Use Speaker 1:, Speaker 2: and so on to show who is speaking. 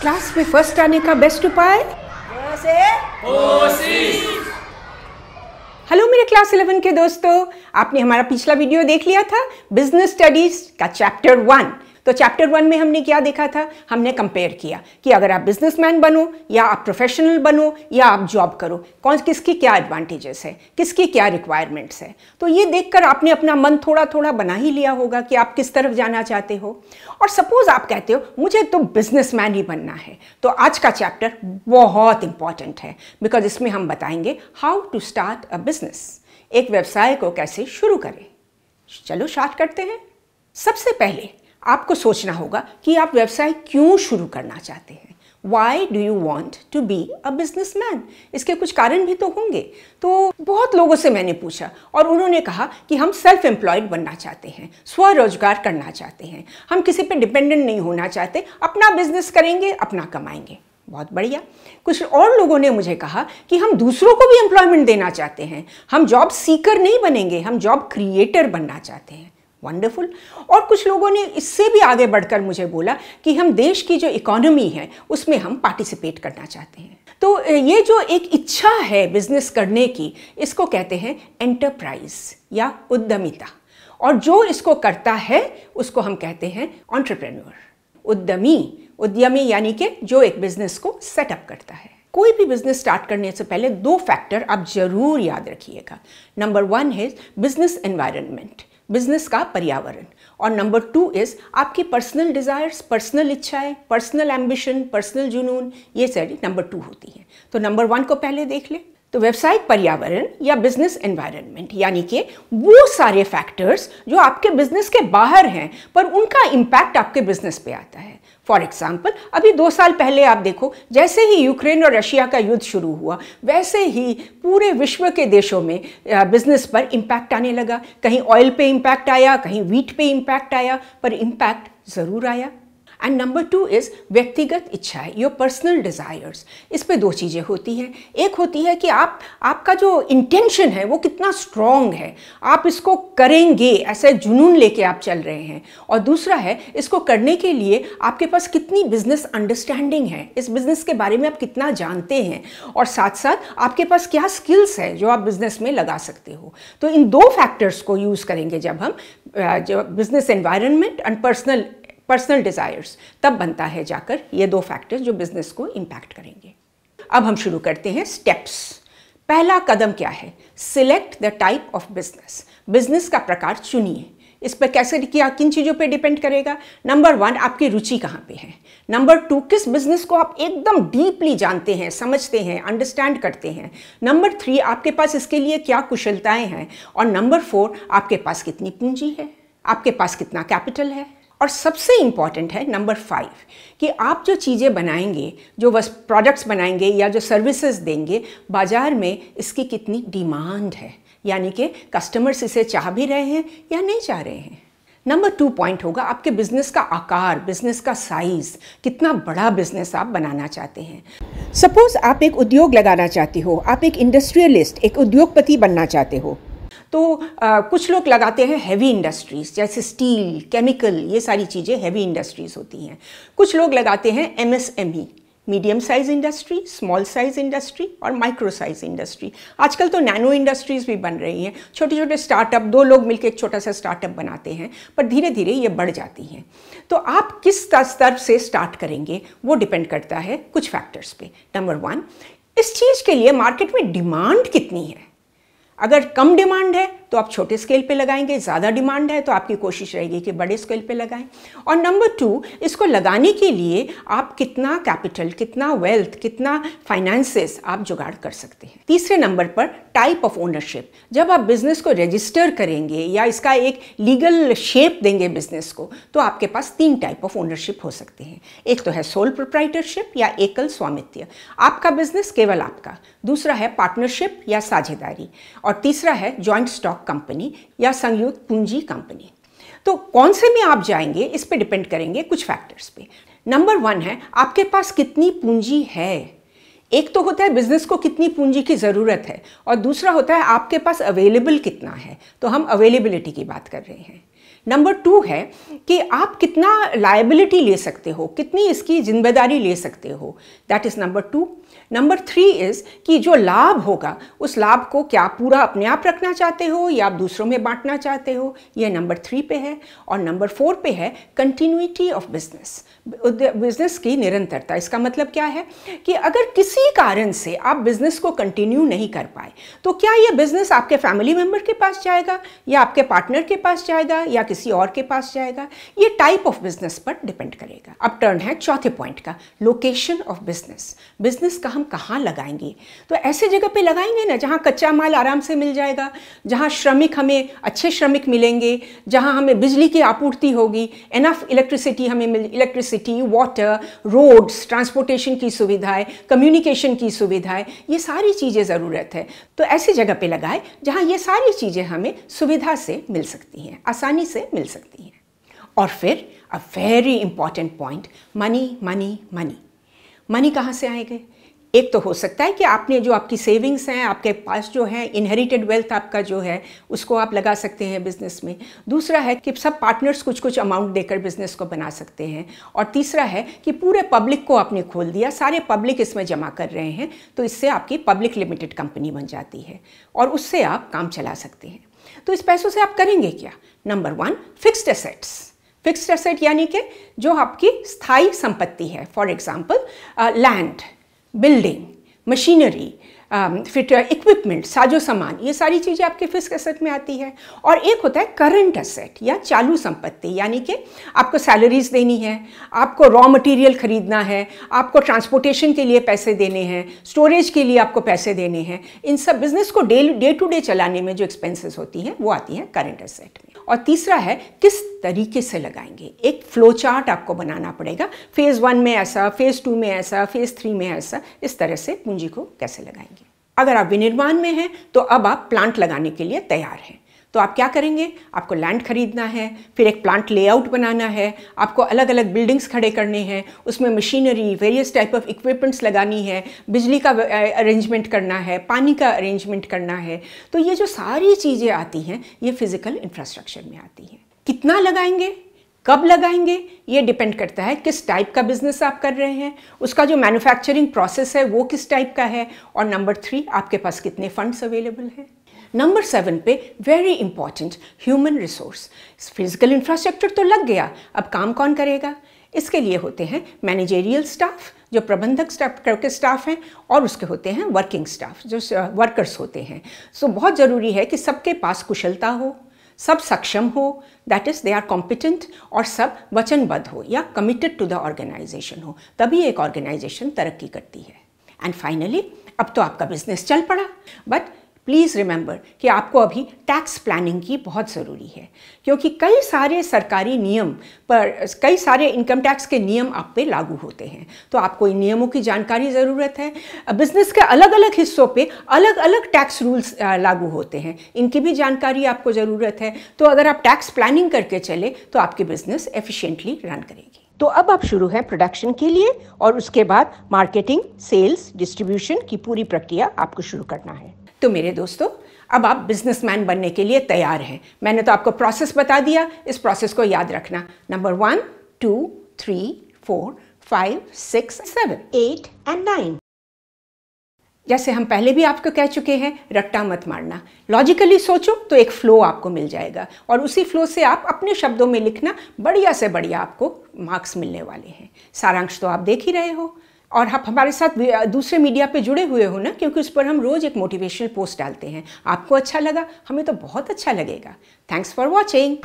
Speaker 1: class में first आने का बेस्ट उपाय हेलो मेरे क्लास 11 के दोस्तों आपने हमारा पिछला वीडियो देख लिया था बिजनेस स्टडीज का चैप्टर वन तो चैप्टर वन में हमने क्या देखा था हमने कंपेयर किया कि अगर आप बिजनेसमैन बनो या आप प्रोफेशनल बनो या आप जॉब करो कौन किसकी क्या एडवांटेजेस है किसकी क्या रिक्वायरमेंट्स है तो ये देखकर आपने अपना मन थोड़ा थोड़ा बना ही लिया होगा कि आप किस तरफ जाना चाहते हो और सपोज आप कहते हो मुझे तो बिजनेस ही बनना है तो आज का चैप्टर बहुत इंपॉर्टेंट है बिकॉज इसमें हम बताएंगे how to start a business एक व्यवसाय को कैसे शुरू करें चलो स्टार्ट करते हैं सबसे पहले आपको सोचना होगा कि आप व्यवसाय क्यों शुरू करना चाहते हैं why do you want to be a businessman इसके कुछ कारण भी तो होंगे तो बहुत लोगों से मैंने पूछा और उन्होंने कहा कि हम सेल्फ एम्प्लॉयड बनना चाहते हैं स्वरोजगार करना चाहते हैं हम किसी पे डिपेंडेंट नहीं होना चाहते अपना बिजनेस करेंगे अपना कमाएंगे बहुत बढ़िया कुछ और लोगों ने मुझे कहा कि हम दूसरों को भी एम्प्लॉयमेंट देना चाहते हैं हम जॉब सीकर नहीं बनेंगे हम जॉब क्रिएटर बनना चाहते हैं वंडरफुल और कुछ लोगों ने इससे भी आगे बढ़कर मुझे बोला कि हम देश की जो इकोनॉमी है उसमें हम पार्टिसिपेट करना चाहते हैं तो ये जो एक इच्छा है बिजनेस करने की इसको कहते हैं एंटरप्राइज या उद्यमिता और जो इसको करता है उसको हम कहते हैं ऑन्टरप्रेन्योर उद्यमी उद्यमी यानी कि जो एक बिजनेस को सेटअप करता है कोई भी बिजनेस स्टार्ट करने से पहले दो फैक्टर आप जरूर याद रखिएगा नंबर वन है बिजनेस एनवायरनमेंट बिजनेस का पर्यावरण और नंबर टू इज़ आपकी पर्सनल डिज़ायर्स पर्सनल इच्छाएं पर्सनल एम्बिशन पर्सनल जुनून ये सारी नंबर टू होती हैं तो नंबर वन को पहले देख लें तो व्यवसायिक पर्यावरण या बिजनेस एनवायरनमेंट यानी कि वो सारे फैक्टर्स जो आपके बिजनेस के बाहर हैं पर उनका इम्पैक्ट आपके बिजनेस पे आता है फॉर एग्जाम्पल अभी दो साल पहले आप देखो जैसे ही यूक्रेन और रशिया का युद्ध शुरू हुआ वैसे ही पूरे विश्व के देशों में बिजनेस पर इम्पैक्ट आने लगा कहीं ऑयल पे इम्पैक्ट आया कहीं वीट पे इम्पैक्ट आया पर इम्पैक्ट ज़रूर आया एंड नंबर टू इज़ व्यक्तिगत इच्छाएं योर पर्सनल डिज़ायर्स इस पे दो चीज़ें होती हैं एक होती है कि आप आपका जो इंटेंशन है वो कितना स्ट्रॉन्ग है आप इसको करेंगे ऐसे जुनून लेके आप चल रहे हैं और दूसरा है इसको करने के लिए आपके पास कितनी बिजनेस अंडरस्टैंडिंग है इस बिज़नेस के बारे में आप कितना जानते हैं और साथ साथ आपके पास क्या स्किल्स है जो आप बिज़नेस में लगा सकते हो तो इन दो फैक्टर्स को यूज़ करेंगे जब हम जो business environment and personal personal desires तब बनता है जाकर ये दो फैक्टर्स जो बिजनेस को इम्पैक्ट करेंगे अब हम शुरू करते हैं स्टेप्स पहला कदम क्या है select the type of business business का प्रकार चुनिए इस पर कैसे किया किन चीज़ों पे डिपेंड करेगा नंबर वन आपकी रुचि कहाँ पे है नंबर टू किस बिजनेस को आप एकदम डीपली जानते हैं समझते हैं अंडरस्टैंड करते हैं नंबर थ्री आपके पास इसके लिए क्या कुशलताएं हैं और नंबर फोर आपके पास कितनी पूंजी है आपके पास कितना कैपिटल है और सबसे इम्पॉर्टेंट है नंबर फाइव कि आप जो चीज़ें बनाएंगे जो बस प्रोडक्ट्स बनाएंगे या जो सर्विसेज देंगे बाज़ार में इसकी कितनी डिमांड है यानी कि कस्टमर्स इसे चाह भी रहे हैं या नहीं चाह रहे हैं नंबर टू पॉइंट होगा आपके बिजनेस का आकार बिजनेस का साइज कितना बड़ा बिजनेस आप बनाना चाहते हैं सपोज आप एक उद्योग लगाना चाहते हो आप एक इंडस्ट्रियलिस्ट एक उद्योगपति बनना चाहते हो तो आ, कुछ लोग लगाते हैं हैवी इंडस्ट्रीज़ जैसे स्टील केमिकल ये सारी चीज़ें हैवी इंडस्ट्रीज़ होती हैं कुछ लोग लगाते हैं MSME medium size industry small size industry और माइक्रो साइज इंडस्ट्री आजकल तो नैनो इंडस्ट्रीज़ भी बन रही हैं छोटे छोटे स्टार्टअप दो लोग मिलकर एक छोटा सा स्टार्टअप बनाते हैं पर धीरे धीरे ये बढ़ जाती हैं तो आप किस स्तर से स्टार्ट करेंगे वो डिपेंड करता है कुछ फैक्टर्स पे नंबर वन इस चीज़ के लिए मार्केट में डिमांड कितनी है अगर कम डिमांड है तो आप छोटे स्केल पे लगाएंगे ज़्यादा डिमांड है तो आपकी कोशिश रहेगी कि बड़े स्केल पे लगाएं और नंबर टू इसको लगाने के लिए आप कितना कैपिटल कितना वेल्थ कितना फाइनेंसेस आप जुगाड़ कर सकते हैं तीसरे नंबर पर टाइप ऑफ ओनरशिप जब आप बिजनेस को रजिस्टर करेंगे या इसका एक लीगल शेप देंगे बिजनेस को तो आपके पास तीन टाइप ऑफ ओनरशिप हो सकते हैं एक तो है सोल प्रोप्राइटरशिप या एकल स्वामित्व आपका बिजनेस केवल आपका दूसरा है पार्टनरशिप या साझेदारी और तीसरा है ज्वाइंट स्टॉक स्टॉक कंपनी या संयुक्त पूंजी कंपनी तो कौन से में आप जाएंगे इस पर डिपेंड करेंगे कुछ फैक्टर्स पे नंबर वन है आपके पास कितनी पूंजी है एक तो होता है बिजनेस को कितनी पूंजी की ज़रूरत है और दूसरा होता है आपके पास अवेलेबल कितना है तो हम अवेलेबिलिटी की बात कर रहे हैं नंबर टू है कि आप कितना लाइबिलिटी ले सकते हो कितनी इसकी जिम्मेदारी ले सकते हो that is number two number three is कि जो लाभ होगा उस लाभ को क्या पूरा अपने आप रखना चाहते हो या आप दूसरों में बांटना चाहते हो यह नंबर थ्री पे है और नंबर फोर पे है कंटिन्यूटी ऑफ बिजनेस बिजनेस की निरंतरता इसका मतलब क्या है कि अगर किसी किसी कारण से आप बिजनेस को कंटिन्यू नहीं कर पाए तो क्या ये बिजनेस आपके फैमिली मेंबर के पास जाएगा या आपके पार्टनर के पास जाएगा या किसी और के पास जाएगा ये टाइप ऑफ बिजनेस पर डिपेंड करेगा अब टर्न है चौथे पॉइंट का लोकेशन ऑफ बिजनेस बिजनेस का हम कहाँ लगाएंगे तो ऐसे जगह पे लगाएंगे ना जहाँ कच्चा माल आराम से मिल जाएगा जहाँ श्रमिक हमें अच्छे श्रमिक मिलेंगे जहाँ हमें बिजली की आपूर्ति होगी एनफ इलेक्ट्रिसिटी हमें मिल इलेक्ट्रिसिटी वाटर रोड्स ट्रांसपोर्टेशन की सुविधाएं कम्युनिक एजुकेशन की सुविधाएं ये सारी चीज़ें ज़रूरत है तो ऐसी जगह पे लगाएं जहां ये सारी चीज़ें हमें सुविधा से मिल सकती हैं आसानी से मिल सकती हैं और फिर a very important point money money money money कहाँ से आएंगे एक तो हो सकता है कि आपने जो आपकी सेविंग्स हैं आपके पास जो है इनहेरिटेड वेल्थ आपका जो है उसको आप लगा सकते हैं बिजनेस में दूसरा है कि सब पार्टनर्स कुछ कुछ अमाउंट देकर बिजनेस को बना सकते हैं और तीसरा है कि पूरे पब्लिक को आपने खोल दिया सारे पब्लिक इसमें जमा कर रहे हैं तो इससे आपकी पब्लिक लिमिटेड कंपनी बन जाती है और उससे आप काम चला सकते हैं तो इस पैसों से आप करेंगे क्या number one fixed assets fixed asset यानी कि जो आपकी स्थायी संपत्ति है for example land building, machinery, Um, fit equipment साजो सामान ये सारी चीज़ें आपके फिस्क एसेट में आती है और एक होता है करंट एसेट या चालू संपत्ति यानी कि आपको सैलरीज देनी है आपको रॉ मटेरियल खरीदना है आपको ट्रांसपोर्टेशन के लिए पैसे देने हैं स्टोरेज के लिए आपको पैसे देने हैं इन सब बिजनेस को डे डे टू डे चलाने में जो एक्सपेंसेस होती हैं वो आती हैं करंट एसेट में और तीसरा है किस तरीके से लगाएंगे एक फ्लो चार्ट आपको बनाना पड़ेगा फेज़ वन में ऐसा फेज़ टू में ऐसा फेज़ थ्री में ऐसा इस तरह से पूंजी को कैसे लगाएंगे अगर आप विनिर्माण में हैं तो अब आप प्लांट लगाने के लिए तैयार हैं तो आप क्या करेंगे आपको लैंड खरीदना है फिर एक प्लांट लेआउट बनाना है आपको अलग अलग बिल्डिंग्स खड़े करने हैं उसमें machinery various type of equipments लगानी है बिजली का अरेंजमेंट करना है पानी का अरेंजमेंट करना है तो ये जो सारी चीज़ें आती हैं ये फिज़िकल इंफ्रास्ट्रक्चर में आती हैं कितना लगाएंगे कब लगाएंगे ये डिपेंड करता है किस टाइप का बिजनेस आप कर रहे हैं उसका जो मैन्युफैक्चरिंग प्रोसेस है वो किस टाइप का है और नंबर थ्री आपके पास कितने फंड्स अवेलेबल हैं नंबर सेवन पे very important human resource physical infrastructure तो लग गया अब काम कौन करेगा इसके लिए होते हैं मैनेजेरियल स्टाफ जो प्रबंधक स्टाफ के स्टाफ हैं और उसके होते हैं वर्किंग स्टाफ जो वर्कर्स होते हैं सो so, बहुत ज़रूरी है कि सबके पास कुशलता हो सब सक्षम हो that is they are competent और सब वचनबद्ध हो या कमिटेड टू द ऑर्गेनाइजेशन हो तभी एक ऑर्गेनाइजेशन तरक्की करती है एंड फाइनली अब तो आपका बिजनेस चल पड़ा बट प्लीज़ रिमेंबर कि आपको अभी टैक्स प्लानिंग की बहुत ज़रूरी है क्योंकि कई सारे सरकारी नियम पर कई सारे इनकम टैक्स के नियम आप पे लागू होते हैं तो आपको इन नियमों की जानकारी ज़रूरत है बिजनेस के अलग अलग हिस्सों पे अलग अलग टैक्स रूल्स लागू होते हैं इनकी भी जानकारी आपको ज़रूरत है तो अगर आप टैक्स प्लानिंग करके चले तो आपकी बिजनेस एफिशिएंटली रन करेगी तो अब आप शुरू हैं प्रोडक्शन के लिए और उसके बाद मार्केटिंग सेल्स डिस्ट्रीब्यूशन की पूरी प्रक्रिया आपको शुरू करना है तो मेरे दोस्तों अब आप बिजनेसमैन बनने के लिए तैयार हैं मैंने तो आपको प्रोसेस बता दिया इस प्रोसेस को याद रखना number one two three four five six seven eight and nine जैसे हम पहले भी आपको कह चुके हैं रट्टा मत मारना लॉजिकली सोचो तो एक फ़्लो आपको मिल जाएगा और उसी फ़्लो से आप अपने शब्दों में लिखना बढ़िया से बढ़िया आपको मार्क्स मिलने वाले हैं सारांश तो आप देख ही रहे हो और आप हमारे साथ दूसरे मीडिया पे जुड़े हुए हो ना क्योंकि उस पर हम रोज़ एक मोटिवेशनल पोस्ट डालते हैं आपको अच्छा लगा हमें तो बहुत अच्छा लगेगा थैंक्स फॉर वॉचिंग